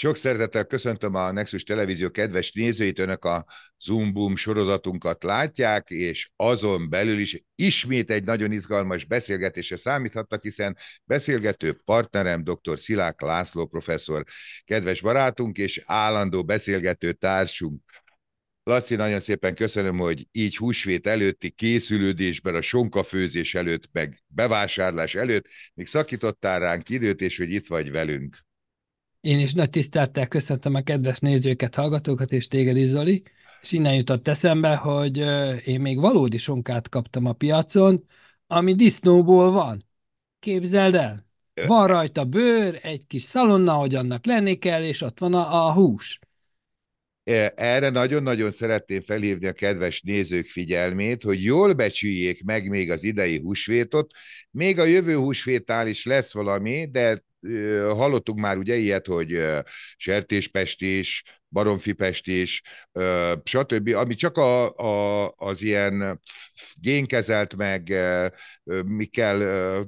Sok szeretettel köszöntöm a Nexus Televízió kedves nézőit. Önök a Zoom Boom sorozatunkat látják, és azon belül is ismét egy nagyon izgalmas beszélgetésre számíthattak, hiszen beszélgető partnerem dr. Szilák László professzor, kedves barátunk és állandó beszélgető társunk. Laci, nagyon szépen köszönöm, hogy így húsvét előtti készülődésben, a sonkafőzés előtt, meg bevásárlás előtt még szakítottál ránk időt, és hogy itt vagy velünk. Én is nagy tisztelettel köszöntöm a kedves nézőket, hallgatókat és téged is, Zoli. És innen jutott eszembe, hogy én még valódi sonkát kaptam a piacon, ami disznóból van. Képzeld el! Van rajta bőr, egy kis szalonna, hogy annak lenni kell, és ott van a, a hús. E, erre nagyon-nagyon szeretném felhívni a kedves nézők figyelmét, hogy jól becsüljék meg még az idei húsvétot. Még a jövő húsvétál is lesz valami, de Hallottuk már ugye ilyet, hogy sertéspestés, is, stb., ami csak a, a, az ilyen génkezelt meg, mikkel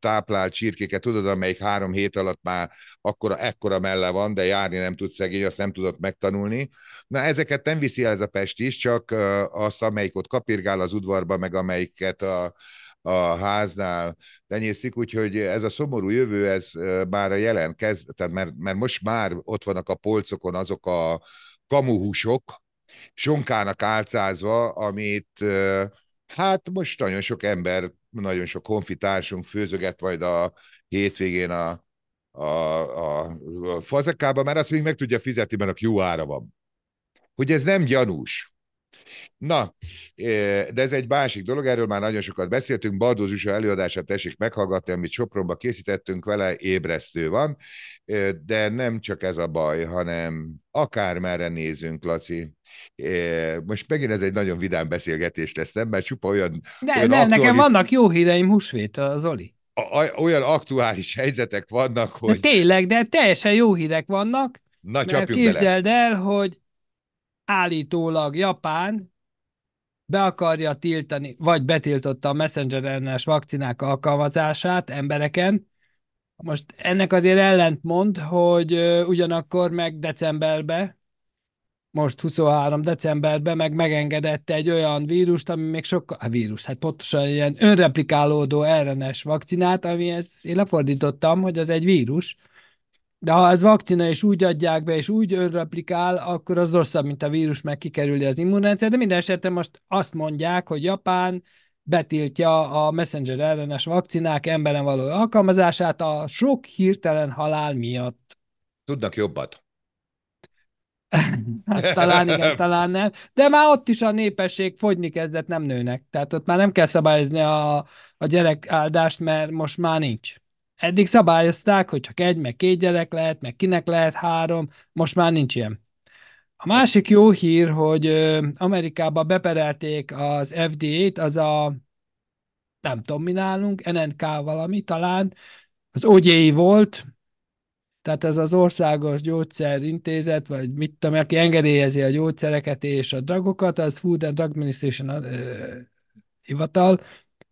táplált csirkéket, tudod, amelyik három hét alatt már akkora, ekkora melle van, de járni nem tud szegény, azt nem tudott megtanulni. Na, ezeket nem viszi el ez a pestis, csak azt, amelyik ott kapirgál az udvarba, meg amelyiket a, a háznál tenyésztik, úgyhogy ez a szomorú jövő, ez már a jelen kezd, tehát mert, mert most már ott vannak a polcokon azok a kamuhúsok, sonkának álcázva, amit hát most nagyon sok ember, nagyon sok konfitársunk főzöget majd a hétvégén a, a, a, a fazekába, mert azt még meg tudja fizetni, mert a jó ára van. Hogy ez nem gyanús. Na, eh, de ez egy másik dolog, erről már nagyon sokat beszéltünk. Bardó Zsuzsa előadását tessék meghallgatni, amit Sopronba készítettünk vele, ébresztő van, eh, de nem csak ez a baj, hanem akármerre nézünk, Laci. Eh, most megint ez egy nagyon vidám beszélgetés lesz, nem? Mert csupa olyan... De, olyan ne, aktuális... nekem vannak jó híreim húsvét, oli. Olyan aktuális helyzetek vannak, hogy... De tényleg, de teljesen jó hírek vannak. Na, mert képzeld bele. el, hogy állítólag Japán be akarja tiltani, vagy betiltotta a messenger ellenes vakcinák alkalmazását embereken. Most ennek azért ellent mond, hogy ugyanakkor meg decemberbe, most 23 decemberben meg megengedette egy olyan vírust, ami még sokkal, a hát vírus, hát pontosan ilyen önreplikálódó RNS vakcinát, amihez én lefordítottam, hogy az egy vírus, de ha az vakcina és úgy adják be, és úgy önreplikál, akkor az rosszabb, mint a vírus, meg kikerüli az immunrendszer. De minden esetre most azt mondják, hogy Japán betiltja a messenger ellenes vakcinák emberen való alkalmazását a sok hirtelen halál miatt. Tudnak jobbat. hát talán igen, talán nem. De már ott is a népesség fogyni kezdett, nem nőnek. Tehát ott már nem kell szabályozni a, a gyerekáldást, mert most már nincs eddig szabályozták, hogy csak egy, meg két gyerek lehet, meg kinek lehet három, most már nincs ilyen. A másik jó hír, hogy Amerikába beperelték az FDA-t, az a nem tudom mi nálunk, NNK valami talán, az OGI volt, tehát ez az Országos Gyógyszerintézet, vagy mit tudom, aki engedélyezi a gyógyszereket és a dragokat, az Food and Drug Administration hivatal,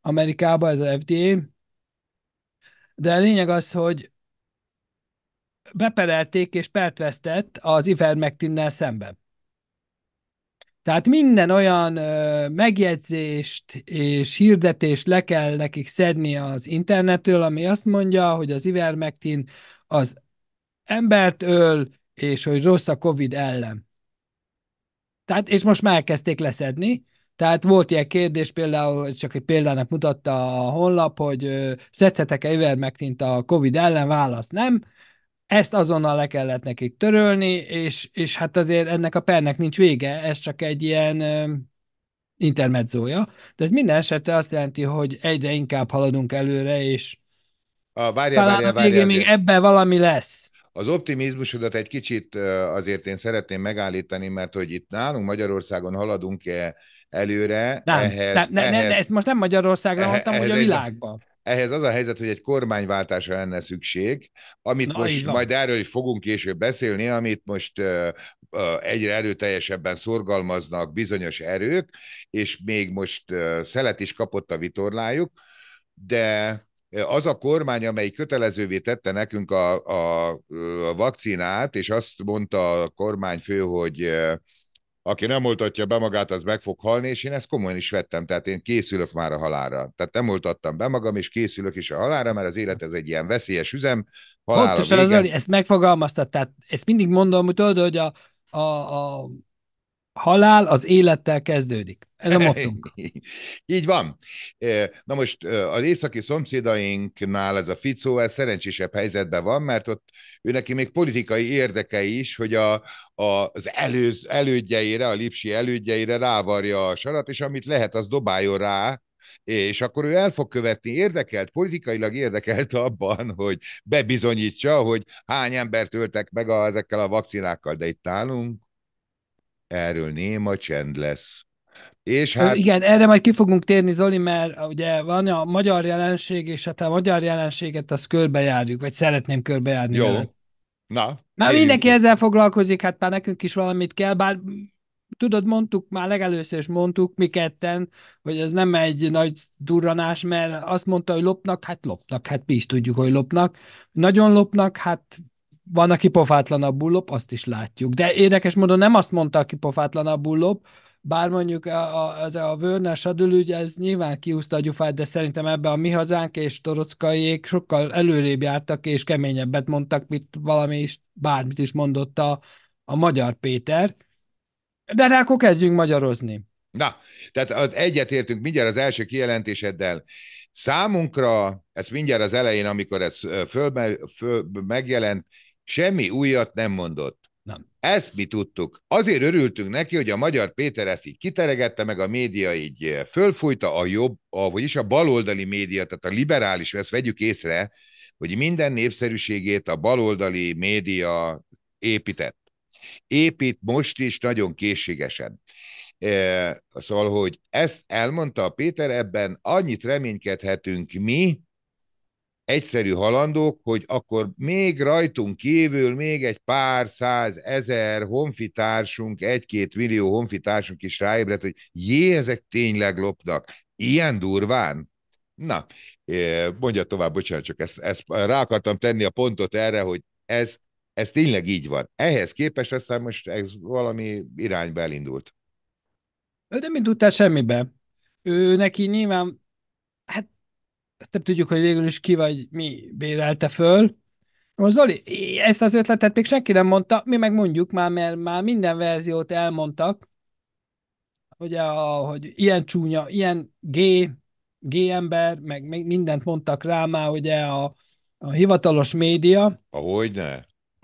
Amerikában ez a FDA, de a lényeg az, hogy beperelték és pert vesztett az Ivermectinnel szemben. Tehát minden olyan ö, megjegyzést és hirdetést le kell nekik szedni az internetről, ami azt mondja, hogy az Ivermectin az embert öl, és hogy rossz a COVID ellen. Tehát, és most már elkezdték leszedni, tehát volt ilyen kérdés például, csak egy példának mutatta a honlap, hogy szedhetek-e ivermektint a COVID ellen, válasz nem. Ezt azonnal le kellett nekik törölni, és, és hát azért ennek a pernek nincs vége, ez csak egy ilyen intermedzója. De ez minden esetre azt jelenti, hogy egyre inkább haladunk előre, és a, várjá, talán várjá, a végén várjá, még ebben valami lesz. Az optimizmusodat egy kicsit azért én szeretném megállítani, mert hogy itt nálunk Magyarországon haladunk-e előre? Nem, ehhez, nem, ne, ehhez, ne, ezt most nem Magyarországra mondtam, hogy a világban. Ehhez az a helyzet, hogy egy kormányváltásra lenne szükség, amit Na, most majd erről is fogunk később beszélni, amit most egyre erőteljesebben szorgalmaznak bizonyos erők, és még most szelet is kapott a vitorlájuk, de az a kormány, amely kötelezővé tette nekünk a, a, a vakcinát, és azt mondta a kormányfő, hogy aki nem oltatja be magát, az meg fog halni, és én ezt komolyan is vettem, tehát én készülök már a halára. Tehát nem oltattam be magam, és készülök is a halára, mert az élet ez egy ilyen veszélyes üzem. Pontosan az, hogy ezt megfogalmaztad, tehát ezt mindig mondom, hogy tudod, hogy a, a, a halál az élettel kezdődik. Ez a motunk. Így van. Na most az északi szomszédainknál ez a Ficó, ez szerencsésebb helyzetben van, mert ott ő neki még politikai érdekei is, hogy a, a, az előz, elődjeire, a lipsi elődjeire rávarja a sarat, és amit lehet, az dobáljon rá, és akkor ő el fog követni, érdekelt, politikailag érdekelt abban, hogy bebizonyítsa, hogy hány embert öltek meg a, ezekkel a vakcinákkal, de itt nálunk erről néma csend lesz. És hát... Igen, erre majd ki fogunk térni, Zoli, mert ugye van a magyar jelenség, és hát a magyar jelenséget azt körbejárjuk, vagy szeretném körbejárni. Jó. Vele. Na. Már mindenki ezzel foglalkozik, hát már nekünk is valamit kell, bár tudod, mondtuk már legelőször is mondtuk mi ketten, hogy ez nem egy nagy durranás, mert azt mondta, hogy lopnak, hát lopnak, hát mi is tudjuk, hogy lopnak. Nagyon lopnak, hát van, aki pofátlanabbul lop, azt is látjuk. De érdekes módon nem azt mondta, aki pofátlanabbul lop, bár mondjuk a, a, a Vörner Sadül ügy, ez nyilván kiúzta a gyufát, de szerintem ebbe a mi hazánk és Torockaiék sokkal előrébb jártak, és keményebbet mondtak, mint valami is, bármit is mondott a, a magyar Péter. De rá hát akkor kezdjünk magyarozni. Na, tehát egyetértünk mindjárt az első kijelentéseddel. Számunkra, ez mindjárt az elején, amikor ez föl, föl, megjelent, Semmi újat nem mondott. Nem. Ezt mi tudtuk. Azért örültünk neki, hogy a magyar Péter ezt így kiteregette, meg a média így eh, fölfújta a jobb, a, vagyis a baloldali média, tehát a liberális, ezt vegyük észre, hogy minden népszerűségét a baloldali média épített. Épít most is nagyon készségesen. Eh, szóval, hogy ezt elmondta a Péter, ebben annyit reménykedhetünk mi, egyszerű halandók, hogy akkor még rajtunk kívül még egy pár száz ezer honfitársunk, egy-két millió honfitársunk is ráébredt, hogy jé, ezek tényleg lopnak. Ilyen durván? Na, eh, mondja tovább, bocsánat, csak ezt, ezt rá akartam tenni a pontot erre, hogy ez, ez tényleg így van. Ehhez képest aztán most ez valami irányba elindult. Ő nem indult el semmibe. Ő neki nyilván ezt nem tudjuk, hogy végül is ki vagy mi bérelte föl. Most Zoli, ezt az ötletet még senki nem mondta, mi meg mondjuk már, mert már minden verziót elmondtak, ugye, a, hogy ilyen csúnya, ilyen G, G ember, meg mindent mondtak rá már, ugye a, a hivatalos média. Ahogy ne.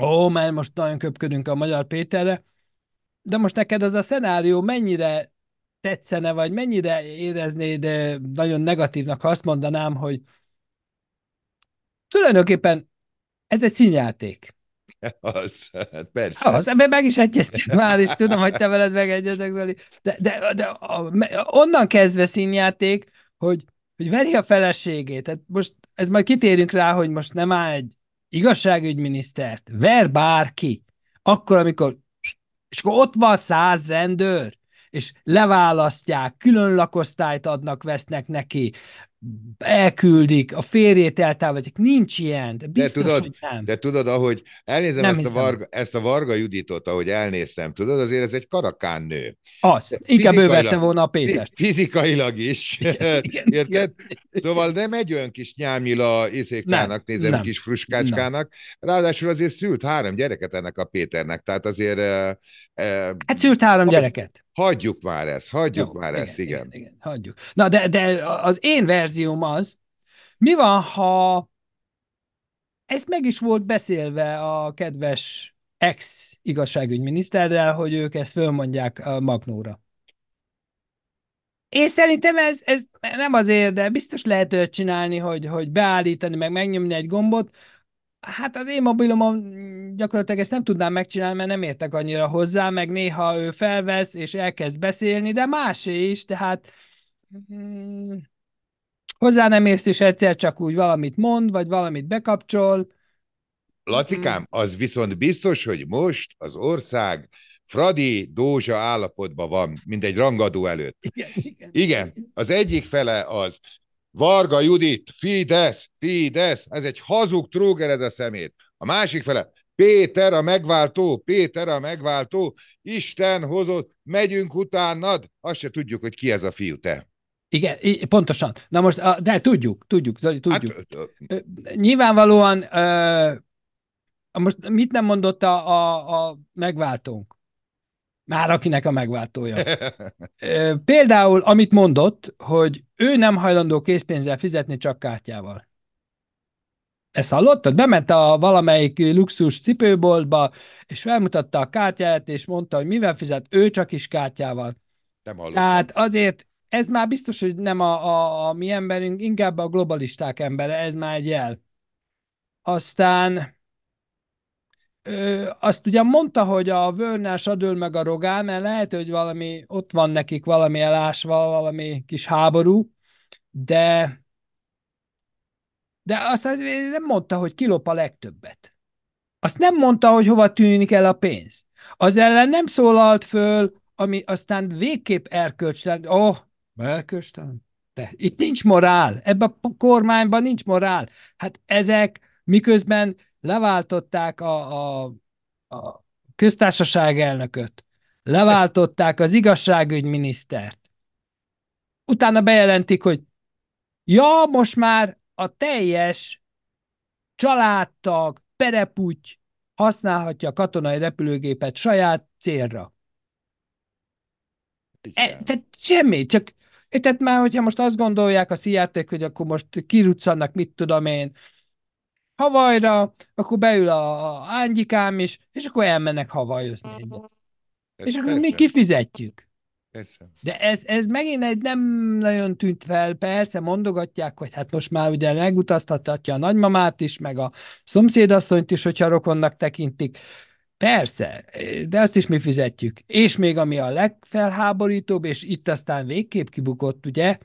Ó, mert most nagyon köpködünk a Magyar Péterre. De most neked az a szenárió mennyire tetszene, vagy mennyire éreznéd nagyon negatívnak, ha azt mondanám, hogy tulajdonképpen ez egy színjáték. Az, hát persze. Az, mert meg is egyeztünk már, és tudom, hogy te veled megegyezek, Zoli. De, de, de a, onnan kezdve színjáték, hogy, hogy veri a feleségét. Tehát most ez majd kitérünk rá, hogy most nem áll egy igazságügyminisztert, ver bárki, akkor, amikor és akkor ott van száz rendőr, és leválasztják, külön lakosztályt adnak, vesznek neki, elküldik, a férjét eltávolítják, nincs ilyen, de biztos, de tudod, hogy nem. De tudod, ahogy elnézem nem ezt, a Varga, ezt a Varga Juditot, ahogy elnéztem, tudod, azért ez egy karakán nő. Azt, de inkább ő vette volna a Pétert. Fizikailag is, igen, igen, érted? Igen. Szóval nem egy olyan kis nyámila iszékának, nem, nézem, nem, kis fruskácskának, nem. ráadásul azért szült három gyereket ennek a Péternek, tehát azért... Eh, eh, hát szült három ha, gyereket. Hagyjuk már ezt, hagyjuk Jó, már igen, ezt, igen. igen. igen hagyjuk. Na, de, de az én verzióm verzióm az. Mi van, ha ez meg is volt beszélve a kedves ex-igazságügyminiszterrel, hogy ők ezt fölmondják a Magnóra. Én szerintem ez, ez nem azért, de biztos lehet őt csinálni, hogy, hogy beállítani, meg megnyomni egy gombot. Hát az én mobilom gyakorlatilag ezt nem tudnám megcsinálni, mert nem értek annyira hozzá, meg néha ő felvesz és elkezd beszélni, de másé is, tehát mm, hozzá nem érsz, és egyszer csak úgy valamit mond, vagy valamit bekapcsol. Lacikám, az viszont biztos, hogy most az ország Fradi Dózsa állapotban van, mint egy rangadó előtt. Igen, igen. igen, az egyik fele az Varga Judit, Fidesz, Fidesz, ez egy hazug tróger ez a szemét. A másik fele, Péter a megváltó, Péter a megváltó, Isten hozott, megyünk utánad. Azt se tudjuk, hogy ki ez a fiú, te. Igen, pontosan. Na most, de tudjuk, tudjuk, Zoli, tudjuk. Hát, Nyilvánvalóan most mit nem mondott a, a, a megváltónk? Már akinek a megváltója. Például, amit mondott, hogy ő nem hajlandó készpénzzel fizetni, csak kártyával. Ezt hallottad? Bement a valamelyik luxus cipőboltba, és felmutatta a kártyát, és mondta, hogy mivel fizet, ő csak is kártyával. Nem hallottam. Tehát azért ez már biztos, hogy nem a, a, a mi emberünk, inkább a globalisták embere, ez már egy jel. Aztán ö, azt ugye mondta, hogy a Vörner sadől meg a Rogán, mert lehet, hogy valami, ott van nekik valami elásva, valami kis háború, de de azt nem mondta, hogy kilop a legtöbbet. Azt nem mondta, hogy hova tűnik el a pénz. Az ellen nem szólalt föl, ami aztán végképp erkölcslen, Ó, oh, Melköstán? Te. Itt nincs morál, ebben a kormányban nincs morál. Hát ezek miközben leváltották a, a, a köztársaság elnököt, leváltották az igazságügyminisztert, utána bejelentik, hogy ja, most már a teljes családtag, pereputy használhatja a katonai repülőgépet saját célra. E, tehát semmi, csak É, tehát már, hogyha most azt gondolják a szijjáték, hogy akkor most kiruccannak, mit tudom én, Havajra, akkor beül a, a Ángyikám is, és akkor elmennek havajozni Ez És akkor persze. mi kifizetjük. Persze. De ez, ez megint egy nem nagyon tűnt fel, persze mondogatják, hogy hát most már ugye megutaztatja a nagymamát is, meg a szomszédasszonyt is, hogyha rokonnak tekintik, Persze, de azt is mi fizetjük. És még ami a legfelháborítóbb, és itt aztán végképp kibukott, ugye,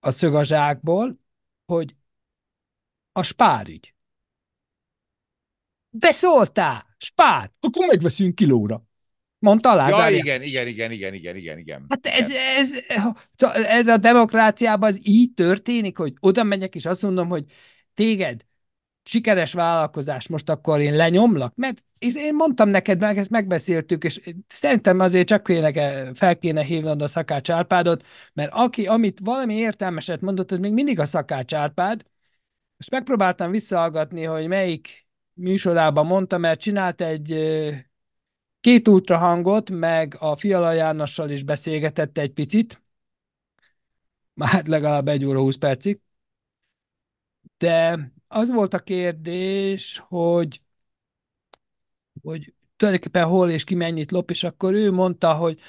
a szög a zsákból, hogy a spárügy. Beszóltál, spár, akkor megveszünk kilóra. Mondta Lázár. Ja, igen, igen, igen, igen, igen, igen, igen. Hát ez, ez, ez a demokráciában az így történik, hogy oda megyek, és azt mondom, hogy téged sikeres vállalkozás, most akkor én lenyomlak? Mert én mondtam neked, meg ezt megbeszéltük, és szerintem azért csak kéne, fel kéne hívnod a Szakács Árpádot, mert aki, amit valami értelmeset mondott, az még mindig a Szakács Árpád, és megpróbáltam visszahallgatni, hogy melyik műsorában mondta, mert csinált egy két ultrahangot, meg a Fiala Jánossal is beszélgetett egy picit, már legalább egy óra 20 percig, de az volt a kérdés, hogy, hogy tulajdonképpen hol és ki mennyit lop, és akkor ő mondta, hogy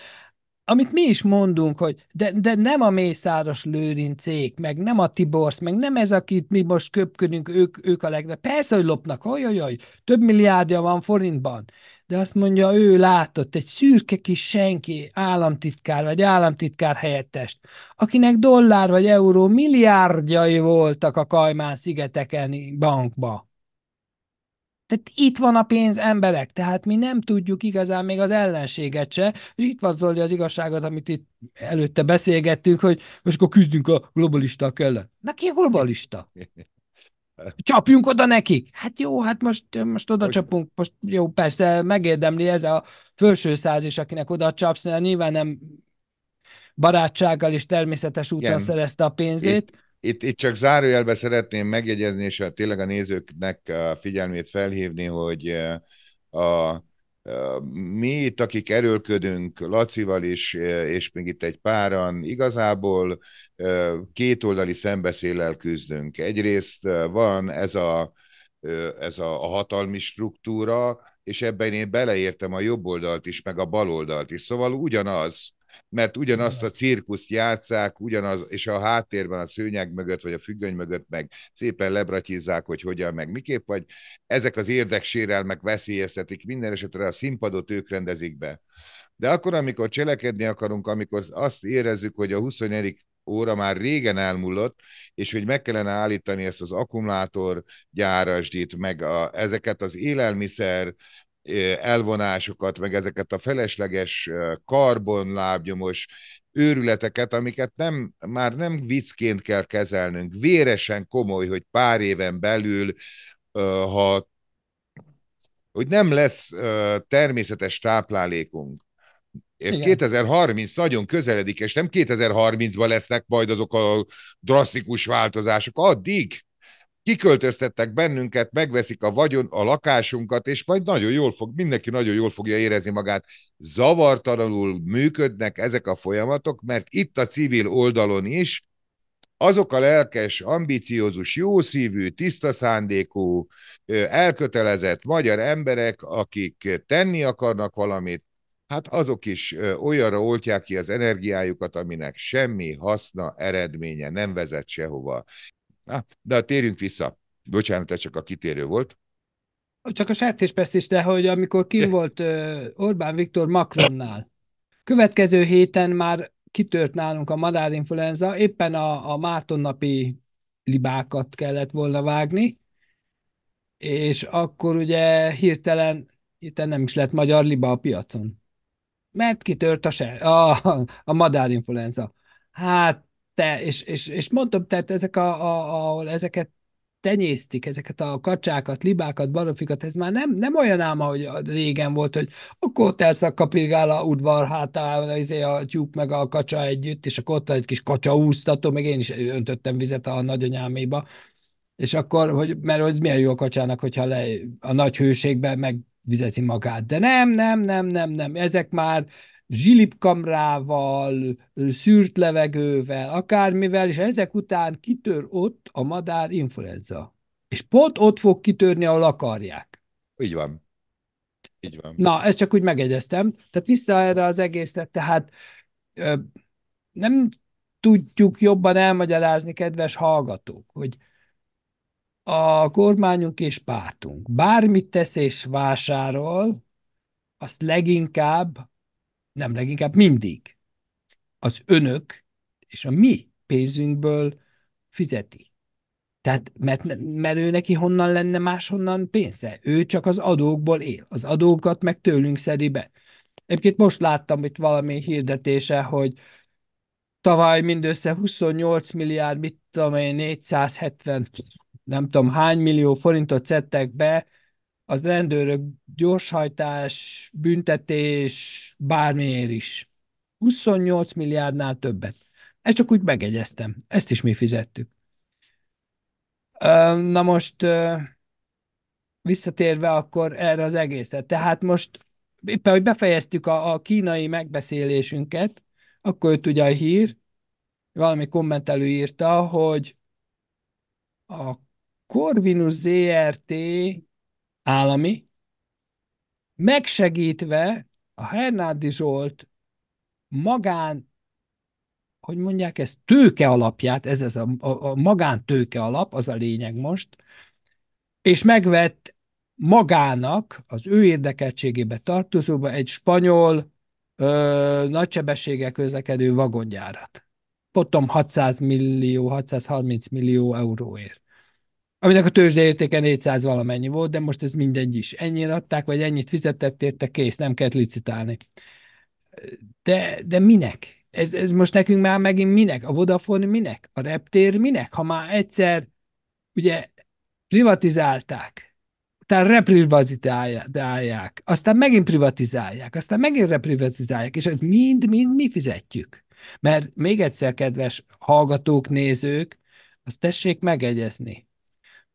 amit mi is mondunk, hogy de, de nem a Mészáros Lőrincék, meg nem a Tiborsz, meg nem ez, akit mi most köpködünk, ők, ők a legre. Persze, hogy lopnak, olyan több milliárdja van forintban, de azt mondja, ő látott egy szürke kis senki államtitkár vagy államtitkár helyettest, akinek dollár vagy euró milliárdjai voltak a Kajmán szigeteken bankba. Tehát itt van a pénz emberek, tehát mi nem tudjuk igazán még az ellenséget se, és itt van Zoli az igazságot, amit itt előtte beszélgettünk, hogy most akkor küzdünk a globalista ellen. Na ki a globalista? Csapjunk oda nekik. Hát jó, hát most, most oda csapunk, most jó, persze megérdemli ez a felső száz is, akinek oda csapsz, de nyilván nem barátsággal és természetes úton Igen. szerezte a pénzét. Itt, itt, itt csak zárójelbe szeretném megjegyezni, és a, tényleg a nézőknek a figyelmét felhívni, hogy a mi itt, akik erőlködünk Lacival is, és még itt egy páran, igazából kétoldali szembeszéllel küzdünk. Egyrészt van ez a, ez a, a hatalmi struktúra, és ebben én beleértem a jobb oldalt is, meg a bal oldalt is. Szóval ugyanaz, mert ugyanazt a cirkuszt játszák, ugyanaz, és a háttérben a szőnyeg mögött, vagy a függöny mögött meg szépen lebratyizzák, hogy hogyan, meg miképp, vagy ezek az érdeksérelmek veszélyeztetik, minden esetre a színpadot ők rendezik be. De akkor, amikor cselekedni akarunk, amikor azt érezzük, hogy a 20. óra már régen elmúlott, és hogy meg kellene állítani ezt az akkumulátor gyárasdít, meg a, ezeket az élelmiszer elvonásokat, meg ezeket a felesleges karbonlábnyomos őrületeket, amiket nem, már nem viccként kell kezelnünk. Véresen komoly, hogy pár éven belül, ha hogy nem lesz természetes táplálékunk. Igen. 2030 nagyon közeledik, és nem 2030-ban lesznek majd azok a drasztikus változások. Addig kiköltöztettek bennünket, megveszik a vagyon, a lakásunkat, és majd nagyon jól fog, mindenki nagyon jól fogja érezni magát. Zavartalanul működnek ezek a folyamatok, mert itt a civil oldalon is azok a lelkes, ambiciózus, jószívű, tiszta szándékú, elkötelezett magyar emberek, akik tenni akarnak valamit, hát azok is olyanra oltják ki az energiájukat, aminek semmi haszna, eredménye nem vezet sehova. Na, de hát térjünk vissza. Bocsánat, ez csak a kitérő volt. Csak a sertés is, de hogy amikor kim volt Orbán Viktor Macronnál, következő héten már kitört nálunk a madárinfluenza, éppen a, a Mártonnapi libákat kellett volna vágni, és akkor ugye hirtelen, hirtelen nem is lett magyar liba a piacon. Mert kitört a, a, a madárinfluenza. Hát te, és, és, és mondtam, tehát ezek a, a, ahol ezeket tenyésztik ezeket a kacsákat, libákat, baromfikat, ez már nem, nem olyan ám, hogy régen volt, hogy akkor telsz a kapirgál a udvar hátán, izé a tyúk meg a kacsa együtt, és akkor ott egy kis kacsa úsztató, meg én is öntöttem vizet a nagyanyáméba, és akkor, hogy, mert hogy milyen jó a kacsának, hogyha le a nagy hőségben meg magát. De nem, nem, nem, nem, nem. Ezek már zsilipkamrával, szűrt levegővel, akármivel, és ezek után kitör ott a madár influenza. És pont ott fog kitörni, ahol akarják. Így van. Így van. Na, ezt csak úgy megegyeztem. Tehát vissza erre az egészre, tehát ö, nem tudjuk jobban elmagyarázni, kedves hallgatók, hogy a kormányunk és pártunk bármit tesz és vásárol, azt leginkább nem leginkább mindig az önök és a mi pénzünkből fizeti. Tehát, mert, mert ő neki honnan lenne máshonnan pénze? Ő csak az adókból él. Az adókat meg tőlünk szedi be. Egyébként most láttam itt valami hirdetése, hogy tavaly mindössze 28 milliárd, mit tudom én, 470, nem tudom hány millió forintot szedtek be az rendőrök gyorshajtás, büntetés, bármiért is. 28 milliárdnál többet. Ezt csak úgy megegyeztem. Ezt is mi fizettük. Na most visszatérve akkor erre az egészre. Tehát most éppen, hogy befejeztük a, a kínai megbeszélésünket, akkor jött ugye a hír, valami kommentelő írta, hogy a Corvinus ZRT állami, megsegítve a Hernádi Zsolt magán, hogy mondják ezt, tőke alapját, ez, az a, a, a magántőke alap, az a lényeg most, és megvett magának, az ő érdekeltségébe tartozóba egy spanyol ö, nagysebességgel közlekedő vagongyárat. Potom 600 millió, 630 millió euróért. Aminek a tőzsdeértéke 400 valamennyi volt, de most ez mindegy is. Ennyien adták, vagy ennyit fizetett érte, kész, nem kellett licitálni. De, de minek? Ez, ez most nekünk már megint minek? A Vodafone minek? A reptér minek? Ha már egyszer ugye privatizálták, tehát reprivatizálják, aztán megint privatizálják, aztán megint reprivatizálják, és ez mind-mind mi fizetjük. Mert még egyszer, kedves hallgatók, nézők, azt tessék megegyezni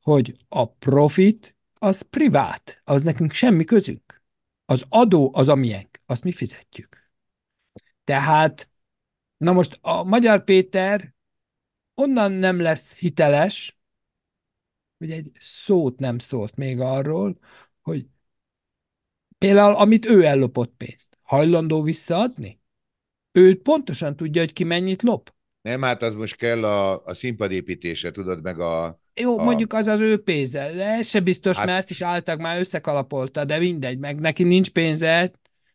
hogy a profit az privát, az nekünk semmi közünk. Az adó az a miénk, azt mi fizetjük. Tehát, na most a Magyar Péter onnan nem lesz hiteles, hogy egy szót nem szólt még arról, hogy például amit ő ellopott pénzt, hajlandó visszaadni? Ő pontosan tudja, hogy ki mennyit lop. Nem, hát az most kell a, a színpadépítése, tudod, meg a... Jó, a... mondjuk az az ő pénze, de ez se biztos, hát... mert ezt is álltak már összekalapolta, de mindegy, meg neki nincs pénze,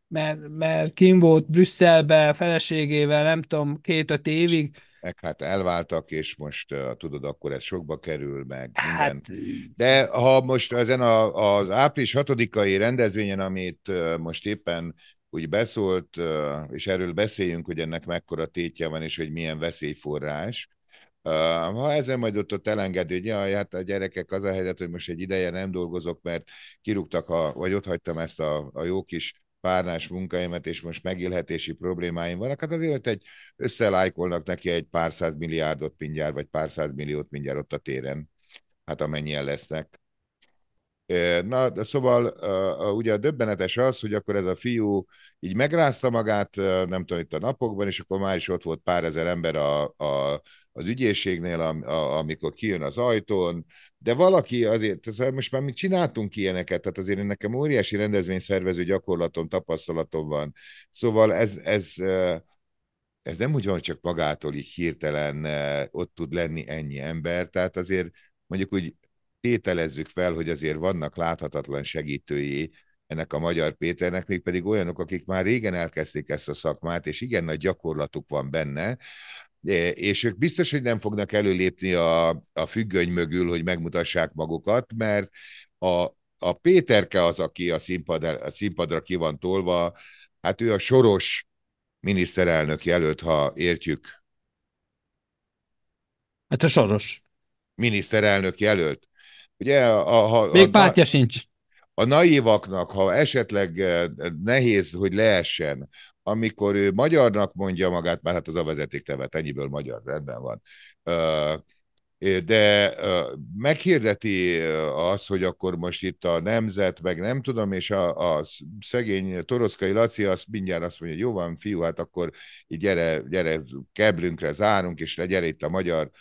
mert, mert kim volt Brüsszelbe feleségével, nem tudom, két-öt évig. Meg hát elváltak, és most uh, tudod, akkor ez sokba kerül, meg hát... De ha most ezen a, az április 6-ai rendezvényen, amit uh, most éppen úgy beszólt, és erről beszéljünk, hogy ennek mekkora tétje van, és hogy milyen veszélyforrás. Ha ezen majd ott, ott elengedi, hogy jaj, hát a gyerekek az a helyzet, hogy most egy ideje nem dolgozok, mert kirúgtak, a, vagy ott hagytam ezt a, a jó kis párnás munkáimat, és most megélhetési problémáim vannak, hát azért egy összelájkolnak neki egy pár száz milliárdot mindjárt, vagy pár száz milliót mindjárt ott a téren, hát amennyien lesznek. Na, szóval ugye a döbbenetes az, hogy akkor ez a fiú így megrázta magát, nem tudom, itt a napokban, és akkor már is ott volt pár ezer ember a, a, az ügyészségnél, a, a, amikor kijön az ajtón, de valaki azért, hát most már mi csináltunk ilyeneket, tehát azért nekem óriási rendezvényszervező gyakorlatom, tapasztalatom van. Szóval ez, ez, ez nem úgy van, csak magától így hirtelen ott tud lenni ennyi ember, tehát azért mondjuk úgy tételezzük fel, hogy azért vannak láthatatlan segítői ennek a Magyar Péternek, mégpedig olyanok, akik már régen elkezdték ezt a szakmát, és igen nagy gyakorlatuk van benne, e, és ők biztos, hogy nem fognak előlépni a, a függöny mögül, hogy megmutassák magukat, mert a, a Péterke az, aki a, színpad, a színpadra ki van tolva, hát ő a soros miniszterelnök jelölt, ha értjük. Hát a soros. Miniszterelnök jelölt. Ugye, a, a, Még pártja a, sincs. A naívaknak, ha esetleg eh, nehéz, hogy leessen, amikor ő magyarnak mondja magát, már hát az a vezetéktevet, hát ennyiből magyar, rendben van, eh, eh, de meghirdeti az, hogy akkor most itt a nemzet, meg nem tudom, és a, a szegény Toroszkai Laci azt mindjárt azt mondja, hogy jó van, fiú, hát akkor így gyere, gyere keblünkre zárunk, és gyere itt a magyar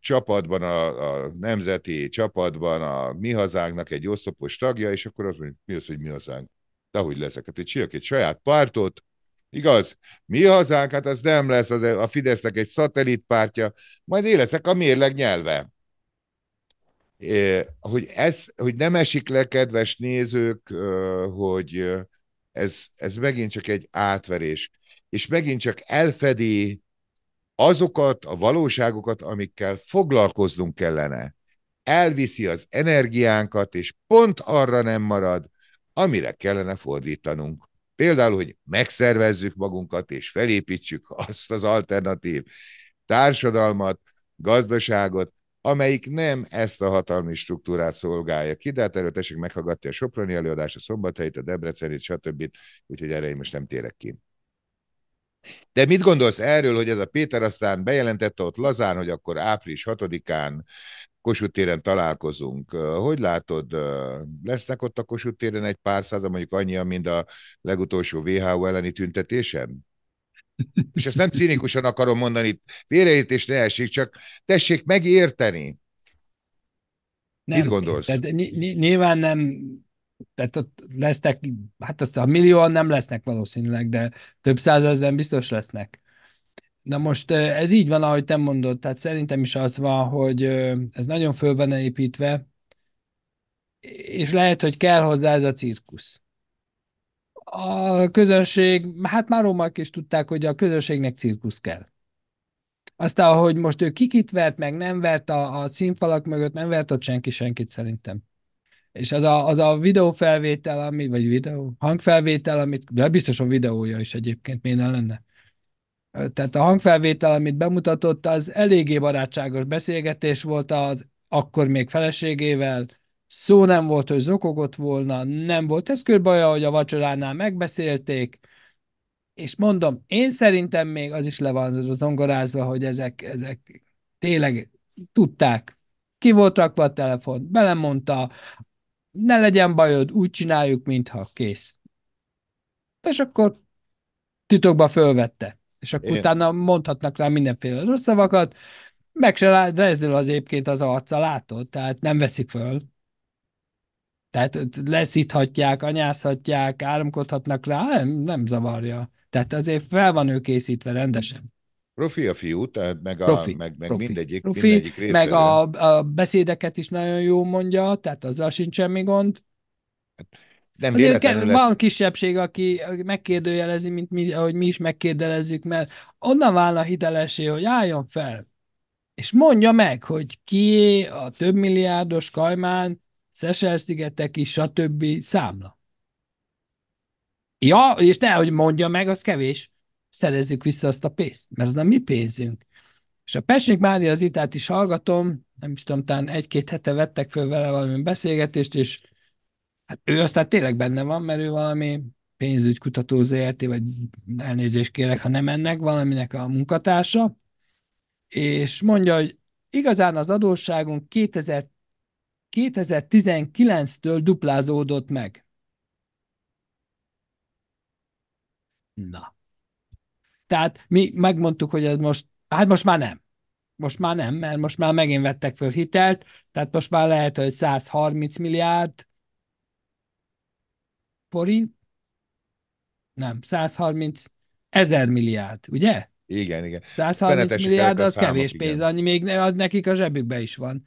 csapatban, a, a nemzeti csapatban, a mi hazánknak egy oszlopos tagja, és akkor az mondja, mi az, hogy mi hazánk? De hogy leszek? Hát egy egy saját pártot, igaz? Mi hazánk? Hát az nem lesz az a Fidesznek egy szatellitpártja, majd én leszek a mérleg nyelve. Hogy, ez, hogy nem esik le, kedves nézők, hogy ez, ez megint csak egy átverés, és megint csak elfedi azokat a valóságokat, amikkel foglalkoznunk kellene. Elviszi az energiánkat, és pont arra nem marad, amire kellene fordítanunk. Például, hogy megszervezzük magunkat, és felépítsük azt az alternatív társadalmat, gazdaságot, amelyik nem ezt a hatalmi struktúrát szolgálja ki, de hát erről tessék a Soproni előadást, a Szombathelyt, a Debrecenit, stb. Úgyhogy erre én most nem térek ki. De mit gondolsz erről, hogy ez a Péter aztán bejelentette ott lazán, hogy akkor április 6-án Kossuth téren találkozunk. Hogy látod, lesznek ott a Kossuth téren egy pár száz, mondjuk annyian, mint a legutolsó WHO elleni tüntetésen? És ezt nem cínikusan akarom mondani, félreértés ne esik, csak tessék megérteni. Nem, Mit gondolsz? Tehát ny- ny- nyilván nem tehát ott lesznek, hát azt a millióan nem lesznek valószínűleg, de több százezeren biztos lesznek. Na most ez így van, ahogy te mondod, tehát szerintem is az van, hogy ez nagyon föl van építve, és lehet, hogy kell hozzá ez a cirkusz. A közönség, hát már rómak is tudták, hogy a közönségnek cirkusz kell. Aztán, hogy most ő kikit vert, meg nem vert a, a színfalak mögött, nem vert ott senki senkit szerintem. És az a, az a videófelvétel, ami, vagy videó, hangfelvétel, amit, de biztos a videója is egyébként, miért lenne? Tehát a hangfelvétel, amit bemutatott, az eléggé barátságos beszélgetés volt az akkor még feleségével, szó nem volt, hogy zokogott volna, nem volt ez baja, hogy a vacsoránál megbeszélték, és mondom, én szerintem még az is le van zongorázva, hogy ezek, ezek tényleg tudták, ki volt rakva a telefon, belemondta, ne legyen bajod, úgy csináljuk, mintha kész. És akkor titokba fölvette. És akkor Igen. utána mondhatnak rá mindenféle rossz szavakat, meg se rezdül az egyébként az arca, látod? Tehát nem veszik föl. Tehát leszíthatják, anyázhatják, áramkodhatnak rá, nem, nem zavarja. Tehát azért fel van ő készítve rendesen. Profi a fiú, tehát meg, a, profi, meg, meg profi. mindegyik, profi, mindegyik része. Meg a, a beszédeket is nagyon jó mondja, tehát azzal sincs semmi gond. Hát, nem Azért kell, lett... van kisebbség, aki megkérdőjelezi, mint mi, ahogy mi is megkérdelezzük, mert onnan válna hitelesé, hogy álljon fel, és mondja meg, hogy ki a több milliárdos Kajmán, szesel is, stb. számla. Ja, és ne, hogy mondja meg, az kevés szerezzük vissza azt a pénzt, mert az a mi pénzünk. És a Pesnik Mária az itát is hallgatom, nem is tudom, talán egy-két hete vettek föl vele valami beszélgetést, és hát ő aztán tényleg benne van, mert ő valami pénzügykutató ZRT, vagy elnézést kérek, ha nem ennek, valaminek a munkatársa, és mondja, hogy igazán az adósságunk 2019-től duplázódott meg. Na. Tehát mi megmondtuk, hogy ez most, hát most már nem. Most már nem, mert most már megint vettek föl hitelt, tehát most már lehet, hogy 130 milliárd forint, nem, 130 ezer milliárd, ugye? Igen, igen. 130 milliárd az számok, kevés igen. pénz, annyi még az nekik a zsebükbe is van.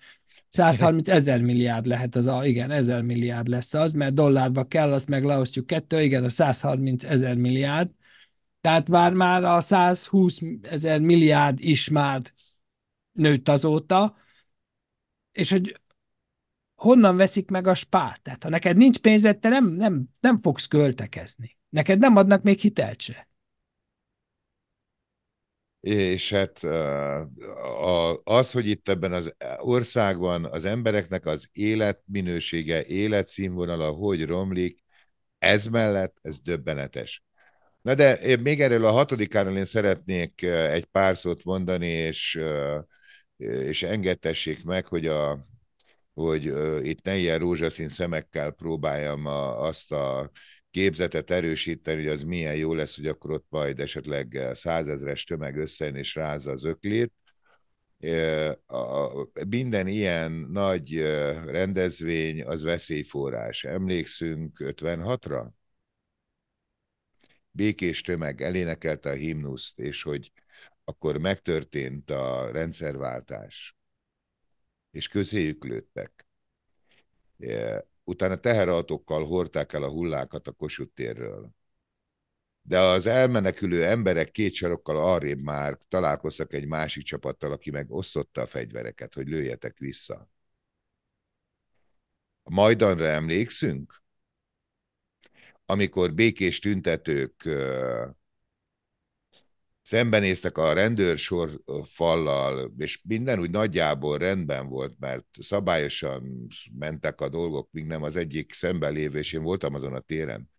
130 ezer milliárd lehet az, a, igen, ezer milliárd lesz az, mert dollárba kell, azt meg leosztjuk kettő, igen, a 130 ezer milliárd, tehát már, már a 120 ezer milliárd is már nőtt azóta, és hogy honnan veszik meg a spárt? Tehát ha neked nincs pénzed, te nem, nem, nem fogsz költekezni. Neked nem adnak még hitelt se. És hát az, hogy itt ebben az országban az embereknek az életminősége, életszínvonala hogy romlik, ez mellett ez döbbenetes. Na de én még erről a hatodikáról én szeretnék egy pár szót mondani, és, és engedtessék meg, hogy, a, hogy itt ne ilyen rózsaszín szemekkel próbáljam a, azt a képzetet erősíteni, hogy az milyen jó lesz, hogy akkor ott majd esetleg százezres tömeg összejön és rázza az öklét. Minden ilyen nagy rendezvény az veszélyforrás. Emlékszünk 56-ra? békés tömeg elénekelte a himnuszt, és hogy akkor megtörtént a rendszerváltás, és közéjük lőttek. Utána teherautókkal hordták el a hullákat a Kossuth térről. De az elmenekülő emberek két sarokkal arrébb már találkoztak egy másik csapattal, aki meg osztotta a fegyvereket, hogy lőjetek vissza. A Majdanra emlékszünk? amikor békés tüntetők szembenéztek a rendőrsor fallal, és minden úgy nagyjából rendben volt, mert szabályosan mentek a dolgok, míg nem az egyik szembelévő, és én voltam azon a téren,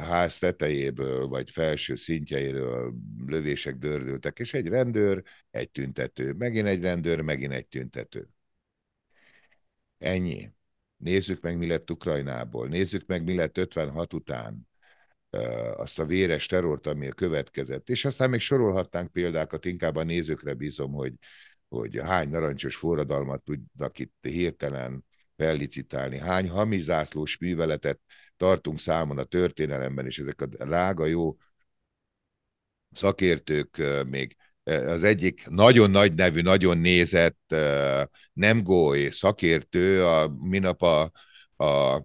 ház tetejéből, vagy felső szintjeiről lövések dördültek, és egy rendőr, egy tüntető, megint egy rendőr, megint egy tüntető. Ennyi. Nézzük meg, mi lett Ukrajnából. Nézzük meg, mi lett 56 után azt a véres terort, ami a következett. És aztán még sorolhatnánk példákat, inkább a nézőkre bízom, hogy, hogy hány narancsos forradalmat tudnak itt hirtelen fellicitálni, hány hamizászlós műveletet tartunk számon a történelemben, és ezek a rága jó szakértők még az egyik nagyon nagy nevű, nagyon nézett nem gói szakértő, a minap a, a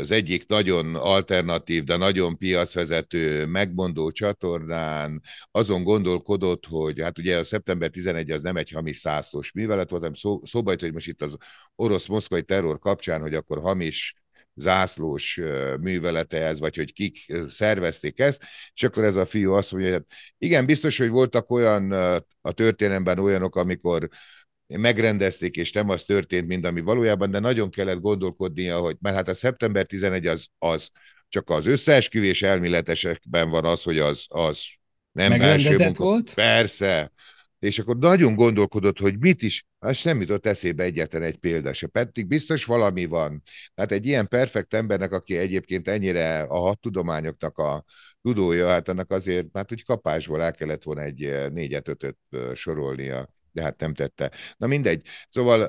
az egyik nagyon alternatív, de nagyon piacvezető megmondó csatornán azon gondolkodott, hogy hát ugye a szeptember 11 az nem egy hamis százszós művelet volt, hanem szó, szóba jött, hogy most itt az orosz-moszkvai terror kapcsán, hogy akkor hamis zászlós művelete ez, vagy hogy kik szervezték ezt, és akkor ez a fiú azt mondja, hogy hát igen, biztos, hogy voltak olyan a történelemben olyanok, amikor megrendezték, és nem az történt, mint ami valójában, de nagyon kellett gondolkodnia, hogy mert hát a szeptember 11 az, az csak az összeesküvés elméletesekben van az, hogy az, az nem belső munka. volt? Persze, és akkor nagyon gondolkodott, hogy mit is, hát nem jutott eszébe egyetlen egy példa se, pedig biztos valami van. Hát egy ilyen perfekt embernek, aki egyébként ennyire a hat tudományoknak a tudója, hát annak azért, hát úgy kapásból el kellett volna egy eh, négyet-ötöt eh, sorolnia, de hát nem tette. Na mindegy. Szóval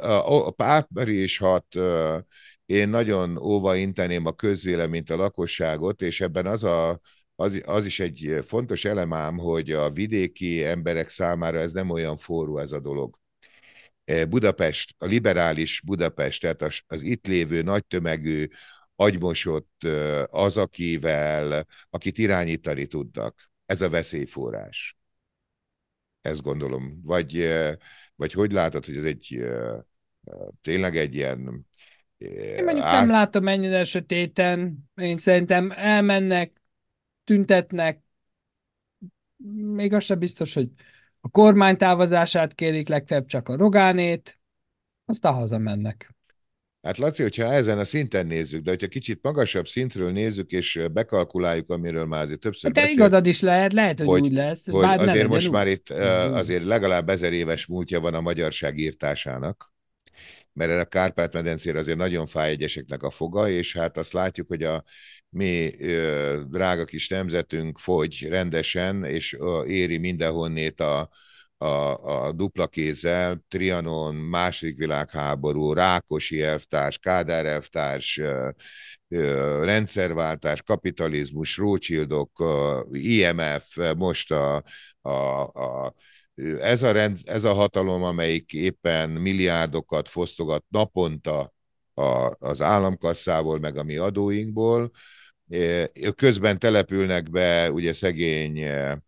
eh, a is, hat, én nagyon óva inteném a közvéleményt, a lakosságot, és ebben az a az, az is egy eh, fontos elemám, hogy a vidéki emberek számára ez nem olyan forró ez a dolog. Eh, Budapest, a liberális Budapest, tehát az, az itt lévő nagy tömegű, agymosott eh, az, akivel, akit irányítani tudnak. Ez a veszélyforrás. Ezt gondolom. Vagy, vagy hogy látod, hogy ez egy tényleg egy ilyen... Én mondjuk át... nem látom ennyire sötéten. Én szerintem elmennek tüntetnek, még az sem biztos, hogy a kormány távozását kérik, legfeljebb csak a Rogánét, aztán hazamennek. Hát Laci, hogyha ezen a szinten nézzük, de hogyha kicsit magasabb szintről nézzük, és bekalkuláljuk, amiről már azért többször De hát beszélt, igazad is lehet, lehet, hogy, hogy úgy lesz. Hogy azért most úgy. már itt mhm. azért legalább ezer éves múltja van a magyarság írtásának mert a Kárpát-medencére azért nagyon fáj egyeseknek a foga, és hát azt látjuk, hogy a mi ö, drága kis nemzetünk fogy rendesen, és ö, éri mindenhonnét a, a, a dupla kézzel, Trianon, második világháború, Rákosi elvtárs, Kádár elvtárs, ö, ö, rendszerváltás, kapitalizmus, Rócsildok, IMF, most a, a, a ez a, rend, ez a hatalom, amelyik éppen milliárdokat fosztogat naponta a, az államkasszából, meg a mi adóinkból, e, közben települnek be ugye szegény e,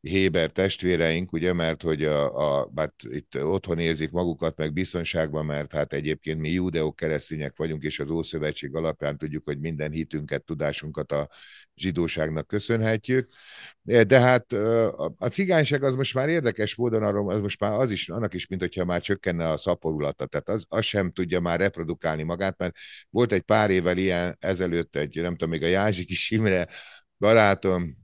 Héber testvéreink, ugye, mert hogy a, a, hát itt otthon érzik magukat, meg biztonságban, mert hát egyébként mi judeok keresztények vagyunk, és az Ószövetség alapján tudjuk, hogy minden hitünket, tudásunkat a zsidóságnak köszönhetjük. Eh, de hát a cigányság az most már érdekes módon, arról, az most már az is, annak is, mint hogyha már csökkenne a szaporulata, tehát az, az sem tudja már reprodukálni magát, mert volt egy pár évvel ilyen ezelőtt egy, nem tudom, még a Jázsi Kis Imre barátom,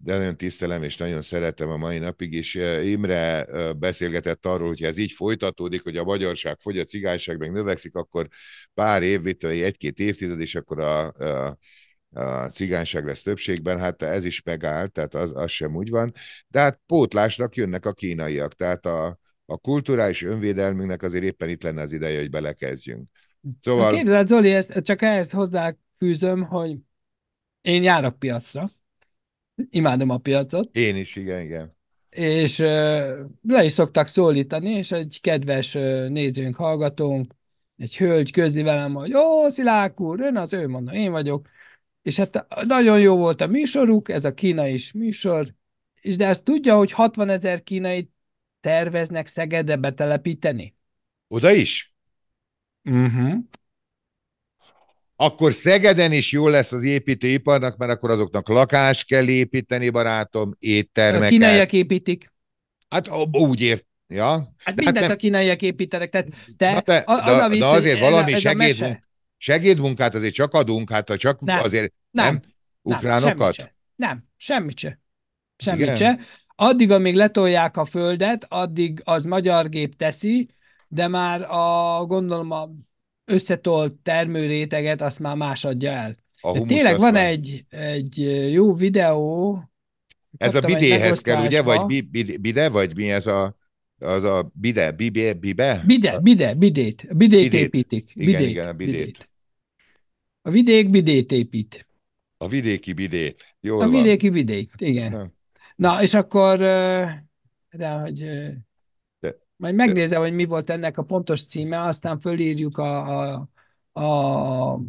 de nagyon tisztelem és nagyon szeretem a mai napig, is Imre beszélgetett arról, hogy ez így folytatódik, hogy a magyarság fogy, a cigányság meg növekszik, akkor pár év, egy-két évtized, és akkor a, a a cigányság lesz többségben, hát ez is megállt, tehát az, az sem úgy van. De hát pótlásnak jönnek a kínaiak, tehát a, a kulturális önvédelmünknek azért éppen itt lenne az ideje, hogy belekezdjünk. Szóval... Képzeld, Zoli, ezt, csak ehhez hozzáfűzöm, hogy én járok piacra, imádom a piacot. Én is, igen, igen. És ö, le is szoktak szólítani, és egy kedves ö, nézőnk, hallgatónk, egy hölgy közli velem, hogy ó, Szilák úr, ön az ő, mondom, én vagyok és hát nagyon jó volt a műsoruk, ez a kínai is műsor, és de azt tudja, hogy 60 ezer kínai terveznek Szegedre betelepíteni? Oda is? Uh-huh. Akkor Szegeden is jó lesz az építőiparnak, mert akkor azoknak lakás kell építeni, barátom, éttermeket. A kínaiak építik. Hát úgy ért, Ja? Hát, hát mindent hát nem... a kínaiak építenek, tehát te, Na te az de, a vicc, de azért valami segédmunk... Segédmunkát azért csak adunk, hát ha csak nem, azért nem, nem ukránokat? nem, semmit se. Semmit se. Addig, amíg letolják a földet, addig az magyar gép teszi, de már a, gondolom a összetolt termőréteget azt már más adja el. A de tényleg van egy, egy jó videó. Ez a bidéhez kell, ugye? Vagy bi, bi, bide, vagy mi ez a az a bide, bibe, bibe? Bide, bide, bidét. Bidét, bidét. építik. Igen, bidét, igen, a bidét. bidét. A vidék bidét épít. A vidéki bidét. Jól a van. vidéki bidét, igen. Na, és akkor de, hogy de, majd megnézem, de. hogy mi volt ennek a pontos címe, aztán fölírjuk a, a, a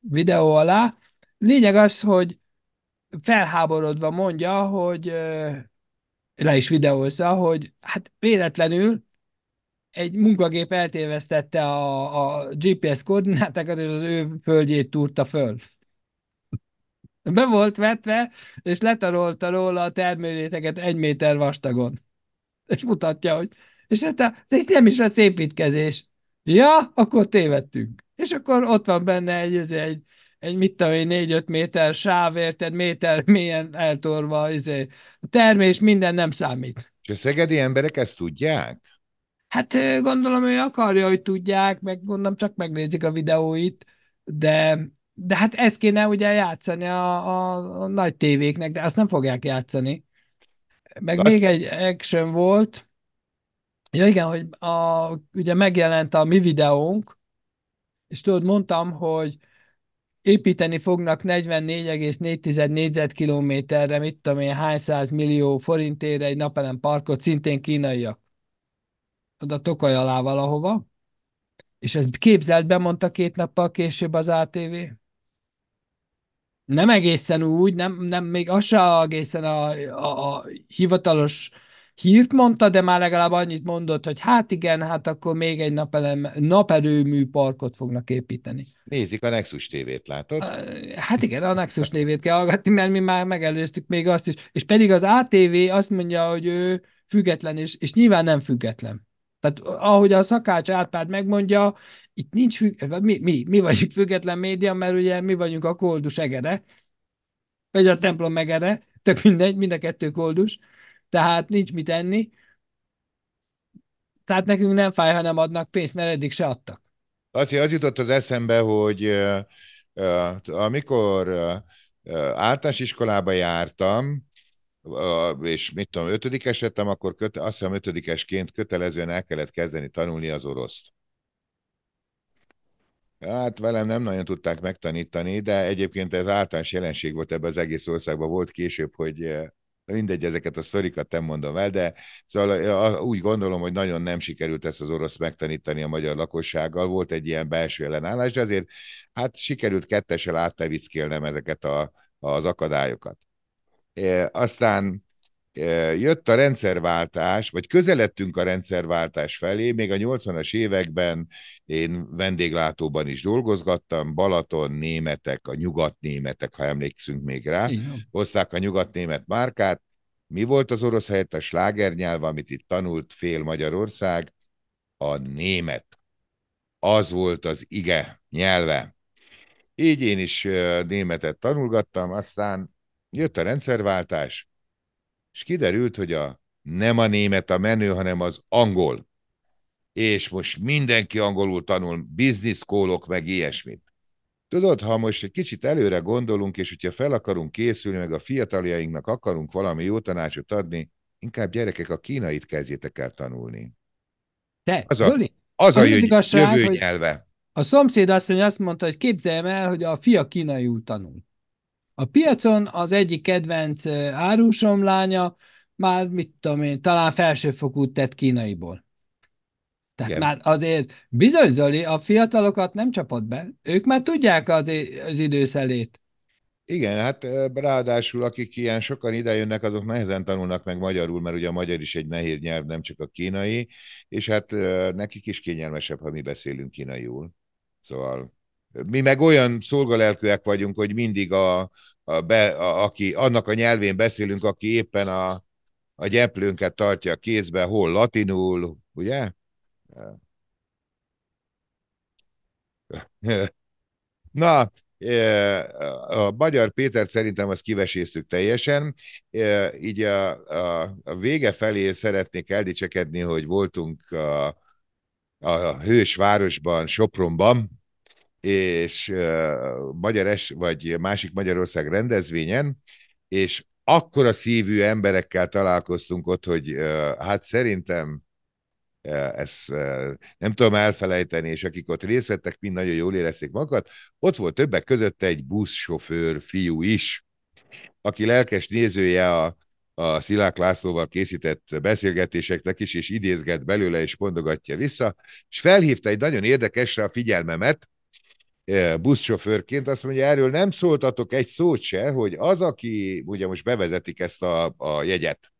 videó alá. Lényeg az, hogy felháborodva mondja, hogy le is videózza, hogy hát véletlenül egy munkagép eltévesztette a, a GPS koordinátákat, és az ő földjét túrta föl. Be volt vetve, és letarolta róla a termőréteket egy méter vastagon. És mutatja, hogy és hát ez nem is a szépítkezés. Ja, akkor tévedtünk. És akkor ott van benne egy, egy, egy mit tudom én, négy-öt méter sáv, érted, méter milyen eltorva, ez izé, a termés minden nem számít. És a szegedi emberek ezt tudják? Hát gondolom ő akarja, hogy tudják, meg gondolom csak megnézik a videóit, de, de hát ezt kéne ugye játszani a, a, a nagy tévéknek, de azt nem fogják játszani. Meg Lát. még egy action volt, ja igen, hogy a, ugye megjelent a mi videónk, és tudod, mondtam, hogy építeni fognak 44,4 négyzetkilométerre, mit tudom én, hány száz millió forintére egy napelem parkot, szintén kínaiak oda Tokaj alá valahova, és ezt képzelt bemondta mondta két nappal később az ATV. Nem egészen úgy, nem, nem még az se egészen a, a, a hivatalos hírt mondta, de már legalább annyit mondott, hogy hát igen, hát akkor még egy napelem, naperőmű parkot fognak építeni. Nézik a Nexus tévét, látod? Hát igen, a Nexus névét kell hallgatni, mert mi már megelőztük még azt is. És pedig az ATV azt mondja, hogy ő független, és, és nyilván nem független. Tehát ahogy a szakács Árpád megmondja, itt nincs, mi, mi, mi vagyunk független média, mert ugye mi vagyunk a koldus egere, vagy a templom megere, tök mindegy, mind a kettő koldus, tehát nincs mit enni. Tehát nekünk nem fáj, ha nem adnak pénzt, mert eddig se adtak. Az, az jutott az eszembe, hogy amikor általános iskolába jártam, és mit tudom, ötödikes lettem, akkor köte, azt hiszem ötödikesként kötelezően el kellett kezdeni tanulni az oroszt. Hát velem nem nagyon tudták megtanítani, de egyébként ez általános jelenség volt ebben az egész országban. Volt később, hogy eh, mindegy, ezeket a sztorikat nem mondom el, de szóval eh, úgy gondolom, hogy nagyon nem sikerült ezt az orosz megtanítani a magyar lakossággal. Volt egy ilyen belső ellenállás, de azért hát sikerült kettesel áttevickélnem ezeket a, az akadályokat aztán jött a rendszerváltás, vagy közeledtünk a rendszerváltás felé, még a 80-as években én vendéglátóban is dolgozgattam, Balaton németek, a nyugatnémetek, ha emlékszünk még rá, Igen. hozták a nyugatnémet márkát. Mi volt az orosz helyett a slágernyelv, amit itt tanult fél Magyarország? A német. Az volt az ige nyelve. Így én is németet tanulgattam, aztán Jött a rendszerváltás, és kiderült, hogy a nem a német a menő, hanem az angol. És most mindenki angolul tanul, bizniszkólok, meg ilyesmit. Tudod, ha most egy kicsit előre gondolunk, és hogyha fel akarunk készülni, meg a fiataljainknak akarunk valami jó tanácsot adni, inkább gyerekek a kínait kezdjétek el tanulni. Te, az a, Zoli, az, a jövő, igazság, jövő nyelve. A szomszéd azt mondta, hogy képzeljem el, hogy a fia kínaiul tanul. A piacon az egyik kedvenc lánya, már, mit tudom én, talán felsőfokút tett kínaiból. Tehát Igen. már azért bizony Zoli, a fiatalokat nem csapott be. Ők már tudják az, az időszelét. Igen, hát ráadásul akik ilyen sokan idejönnek, azok nehezen tanulnak meg magyarul, mert ugye a magyar is egy nehéz nyelv, nem csak a kínai, és hát nekik is kényelmesebb, ha mi beszélünk kínaiul. Szóval mi meg olyan szolgalelkűek vagyunk, hogy mindig a, a be, a, aki, annak a nyelvén beszélünk, aki éppen a, a gyeplőnket tartja a kézbe, hol latinul, ugye? Na, e, a Magyar Pétert szerintem azt kiveséztük teljesen. E, így a, a, a vége felé szeretnék eldicsekedni, hogy voltunk a, a hős városban, Sopronban, és magyar es, vagy másik Magyarország rendezvényen, és akkora szívű emberekkel találkoztunk ott, hogy hát szerintem ez nem tudom elfelejteni, és akik ott részt vettek, mind nagyon jól érezték magukat. Ott volt többek között egy buszsofőr fiú is, aki lelkes nézője a, a Szilák Lászlóval készített beszélgetéseknek is, és idézget belőle, és mondogatja vissza, és felhívta egy nagyon érdekesre a figyelmemet, buszsofőrként, azt mondja, erről nem szóltatok egy szót se, hogy az, aki ugye most bevezetik ezt a, a jegyet,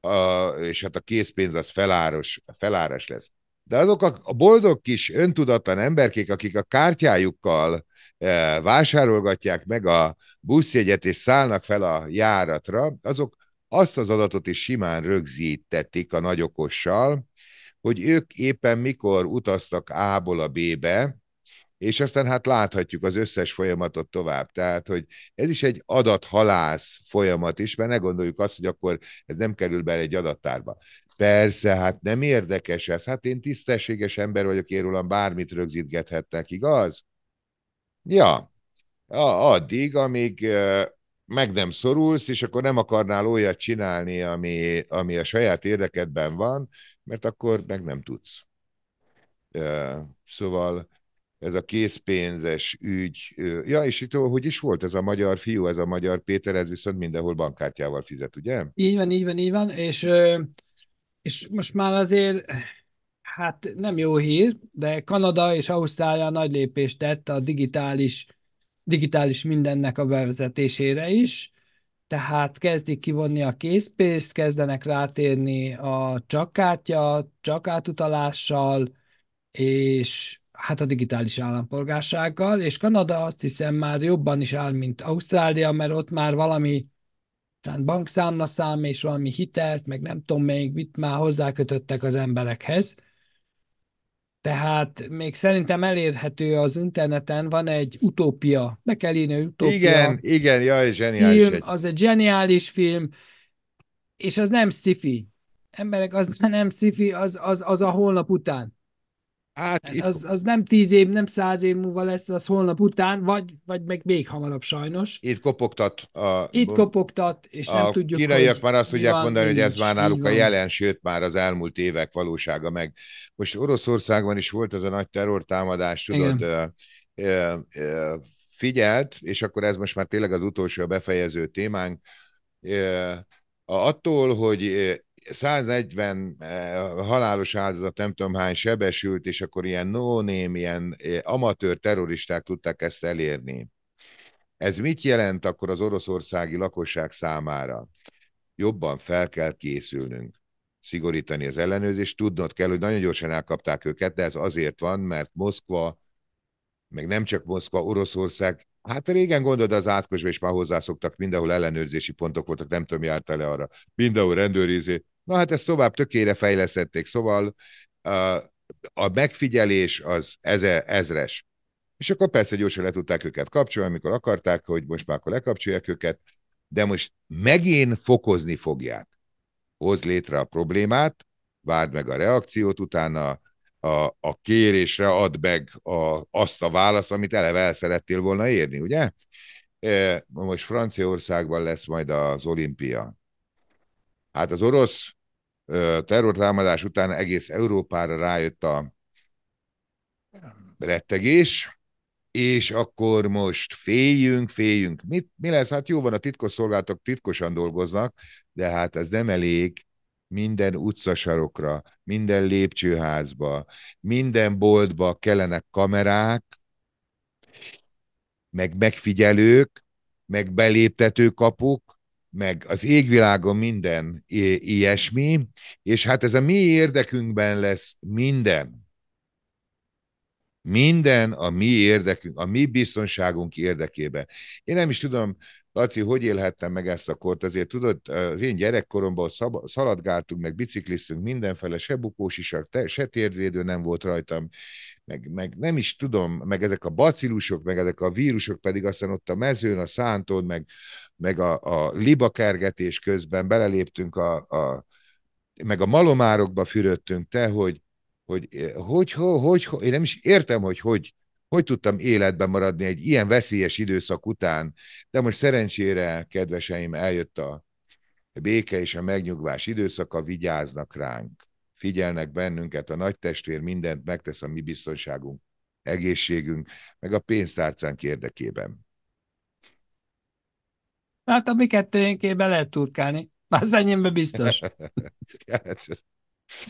a, és hát a készpénz az feláros, feláras lesz. De azok a, a boldog kis öntudatlan emberkék, akik a kártyájukkal e, vásárolgatják meg a buszjegyet és szállnak fel a járatra, azok azt az adatot is simán rögzítették a nagyokossal, hogy ők éppen mikor utaztak A-ból a B-be, és aztán hát láthatjuk az összes folyamatot tovább. Tehát, hogy ez is egy adathalász folyamat is, mert ne gondoljuk azt, hogy akkor ez nem kerül bele egy adattárba. Persze, hát nem érdekes ez. Hát én tisztességes ember vagyok, én rólam bármit rögzítgethetnek, igaz? Ja, addig, amíg meg nem szorulsz, és akkor nem akarnál olyat csinálni, ami, ami a saját érdekedben van, mert akkor meg nem tudsz. Szóval ez a készpénzes ügy. Ja, és itt hogy is volt ez a magyar fiú, ez a magyar Péter, ez viszont mindenhol bankkártyával fizet, ugye? Így van, így van, így van, és, és most már azért hát nem jó hír, de Kanada és Ausztrália nagy lépést tett a digitális, digitális mindennek a bevezetésére is, tehát kezdik kivonni a készpénzt, kezdenek rátérni a csak kártya, csak átutalással, és hát a digitális állampolgársággal, és Kanada azt hiszem már jobban is áll, mint Ausztrália, mert ott már valami tehát bankszámla szám és valami hitelt, meg nem tudom még mit már hozzákötöttek az emberekhez. Tehát még szerintem elérhető az interneten, van egy utópia, be kell írni, utópia. Igen, igen, jaj, zseniális. Film, egy. az egy zseniális film, és az nem sci-fi. Emberek, az nem sci-fi, az, az, az a holnap után. Hát, hát itt... az, az nem tíz év, nem száz év múlva lesz, az holnap után, vagy, vagy meg még hamarabb sajnos. Itt kopogtat. A, itt kopogtat, és a nem tudjuk, kínaiak hogy már azt tudják van, mondani, hogy ez már náluk a jelen, sőt már az elmúlt évek valósága meg. Most Oroszországban is volt ez a nagy terrortámadás, tudod, ö, ö, ö, figyelt, és akkor ez most már tényleg az utolsó a befejező témánk, ö, attól, hogy 140 eh, halálos áldozat, nem tudom hány sebesült, és akkor ilyen no ilyen eh, amatőr terroristák tudták ezt elérni. Ez mit jelent akkor az oroszországi lakosság számára? Jobban fel kell készülnünk szigorítani az ellenőrzést. Tudnod kell, hogy nagyon gyorsan elkapták őket, de ez azért van, mert Moszkva, meg nem csak Moszkva, Oroszország Hát régen gondolod, az átkosba is már hozzászoktak, mindenhol ellenőrzési pontok voltak, nem tudom, jártál le arra. Mindenhol rendőrizé. Na hát ezt tovább tökére fejlesztették, szóval a megfigyelés az eze, ezres. És akkor persze gyorsan le tudták őket kapcsolni, amikor akarták, hogy most már akkor lekapcsolják őket, de most megint fokozni fogják. Hozd létre a problémát, várd meg a reakciót, utána a, a kérésre ad meg a, azt a választ, amit eleve el szerettél volna érni, ugye? E, most Franciaországban lesz majd az olimpia. Hát az orosz e, terrortámadás után egész Európára rájött a rettegés, és akkor most féljünk, féljünk. Mit, mi lesz? Hát jó van, a titkos szolgálatok titkosan dolgoznak, de hát ez nem elég minden utcasarokra, minden lépcsőházba, minden boltba kellenek kamerák, meg megfigyelők, meg beléptető kapuk, meg az égvilágon minden ilyesmi, és hát ez a mi érdekünkben lesz minden. Minden a mi érdekünk, a mi biztonságunk érdekében. Én nem is tudom, Laci, hogy élhettem meg ezt a kort? Azért tudod, az én gyerekkoromban szab- szaladgáltunk, meg bicikliztünk mindenfele, se bukós is, se térdvédő nem volt rajtam, meg, meg nem is tudom, meg ezek a bacilusok, meg ezek a vírusok pedig aztán ott a mezőn, a szántón, meg, meg a, a libakergetés közben beleléptünk a, a meg a malomárokba fürödtünk te, hogy hogy, hogy, hogy, hogy, hogy, én nem is értem, hogy hogy, hogy tudtam életben maradni egy ilyen veszélyes időszak után, de most szerencsére, kedveseim, eljött a béke és a megnyugvás időszaka, vigyáznak ránk, figyelnek bennünket, a nagy testvér mindent megtesz a mi biztonságunk, egészségünk, meg a pénztárcánk érdekében. Hát a mi kettőjénkében lehet turkálni. Az enyémben biztos. Hát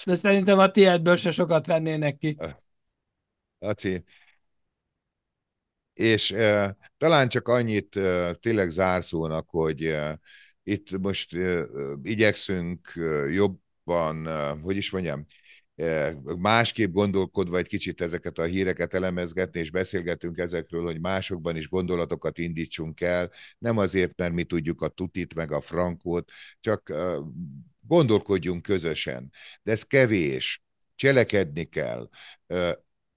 de szerintem a tiédből se sokat vennének ki. Laci, és e, talán csak annyit e, tényleg zárszónak, hogy e, itt most e, igyekszünk e, jobban, e, hogy is mondjam, másképp gondolkodva egy kicsit ezeket a híreket elemezgetni, és beszélgetünk ezekről, hogy másokban is gondolatokat indítsunk el, nem azért, mert mi tudjuk a tutit, meg a frankót, csak gondolkodjunk közösen. De ez kevés, cselekedni kell,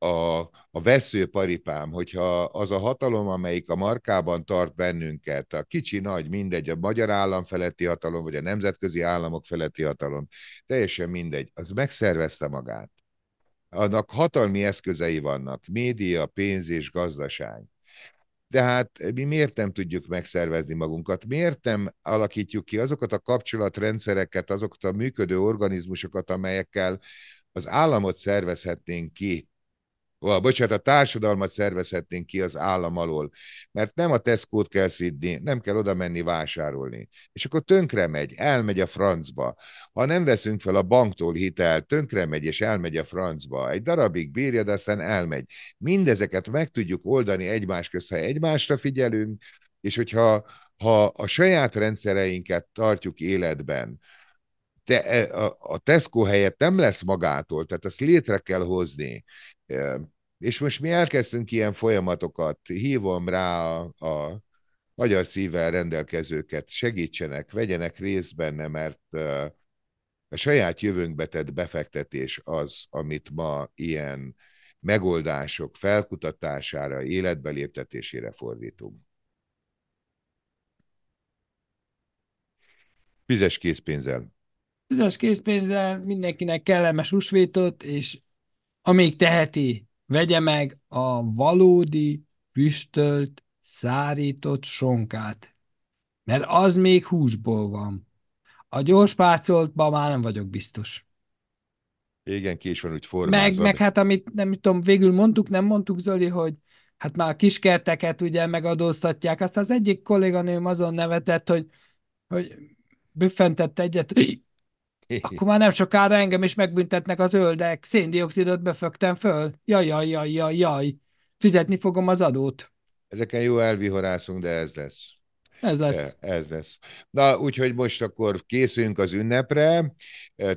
a, a veszőparipám, hogyha az a hatalom, amelyik a markában tart bennünket, a kicsi, nagy, mindegy, a magyar állam feletti hatalom, vagy a nemzetközi államok feletti hatalom, teljesen mindegy, az megszervezte magát. Annak hatalmi eszközei vannak, média, pénz és gazdaság. De hát mi miért nem tudjuk megszervezni magunkat? Miért nem alakítjuk ki azokat a kapcsolatrendszereket, azokat a működő organizmusokat, amelyekkel az államot szervezhetnénk ki a, bocsánat, a társadalmat szervezhetnénk ki az állam alól, mert nem a Tesco-t kell szidni, nem kell oda menni vásárolni. És akkor tönkre megy, elmegy a francba. Ha nem veszünk fel a banktól hitelt, tönkre megy és elmegy a francba. Egy darabig bírja, de aztán elmegy. Mindezeket meg tudjuk oldani egymás közt, ha egymásra figyelünk, és hogyha ha a saját rendszereinket tartjuk életben, te, e, a, a Tesco helyett nem lesz magától, tehát ezt létre kell hozni. És most mi elkezdtünk ilyen folyamatokat, hívom rá a, a magyar szívvel rendelkezőket, segítsenek, vegyenek részt benne, mert a saját jövőnkbe tett befektetés az, amit ma ilyen megoldások felkutatására, életbe léptetésére fordítunk. Fizes készpénzzel. Fizes készpénzzel mindenkinek kellemes usvétot és amíg teheti, Vegye meg a valódi, püstölt, szárított sonkát, mert az még húsból van. A gyorspácoltban már nem vagyok biztos. Igen, ki is van úgy formázva. Meg, meg hát amit nem tudom, végül mondtuk, nem mondtuk, Zoli, hogy hát már a kiskerteket ugye megadóztatják. Azt az egyik kolléganőm azon nevetett, hogy, hogy büffentett egyet, hogy akkor már nem sokára engem is megbüntetnek az öldek, széndiokszidot befögtem föl, jaj, jaj, jaj, jaj, jaj, fizetni fogom az adót. Ezeken jó elvihorászunk, de ez lesz. Ez lesz. Ez lesz. Na, úgyhogy most akkor készülünk az ünnepre.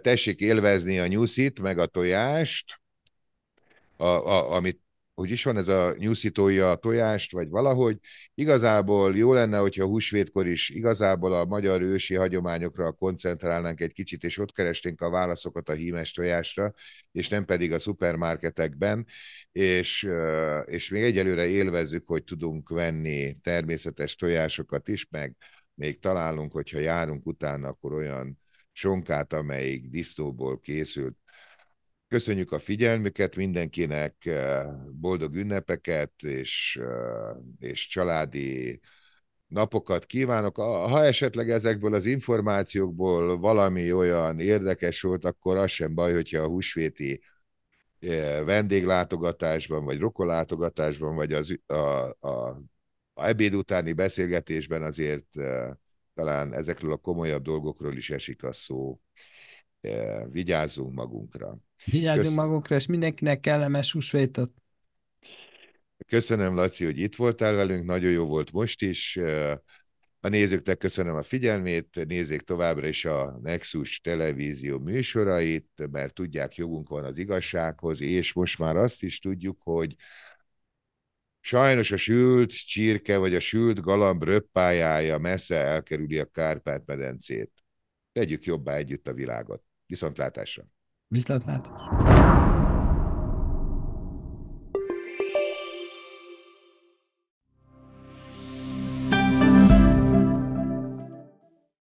Tessék élvezni a nyuszit, meg a tojást, a, a, amit hogy is van ez a nyúszítója a tojást, vagy valahogy. Igazából jó lenne, hogyha húsvétkor is igazából a magyar ősi hagyományokra koncentrálnánk egy kicsit, és ott keresnénk a válaszokat a hímes tojásra, és nem pedig a szupermarketekben, és, és még egyelőre élvezzük, hogy tudunk venni természetes tojásokat is, meg még találunk, hogyha járunk utána, akkor olyan sonkát, amelyik disznóból készült Köszönjük a figyelmüket mindenkinek, eh, boldog ünnepeket és, eh, és családi napokat kívánok. Ha esetleg ezekből az információkból valami olyan érdekes volt, akkor az sem baj, hogyha a húsvéti eh, vendéglátogatásban, vagy rokolátogatásban, vagy az, a, a, a ebéd utáni beszélgetésben azért talán ezekről a komolyabb dolgokról is esik a szó. Vigyázzunk magunkra! Vigyázzunk Kösz... magukra, és mindenkinek kellemes húsvétot! Köszönöm, Laci, hogy itt voltál velünk, nagyon jó volt most is. A nézőknek köszönöm a figyelmét, nézzék továbbra is a Nexus televízió műsorait, mert tudják, jogunk van az igazsághoz, és most már azt is tudjuk, hogy Sajnos a sült csirke vagy a sült galamb röppájája messze elkerüli a Kárpát-medencét. Tegyük jobbá együtt a világot. Viszontlátásra! Viszontlátás!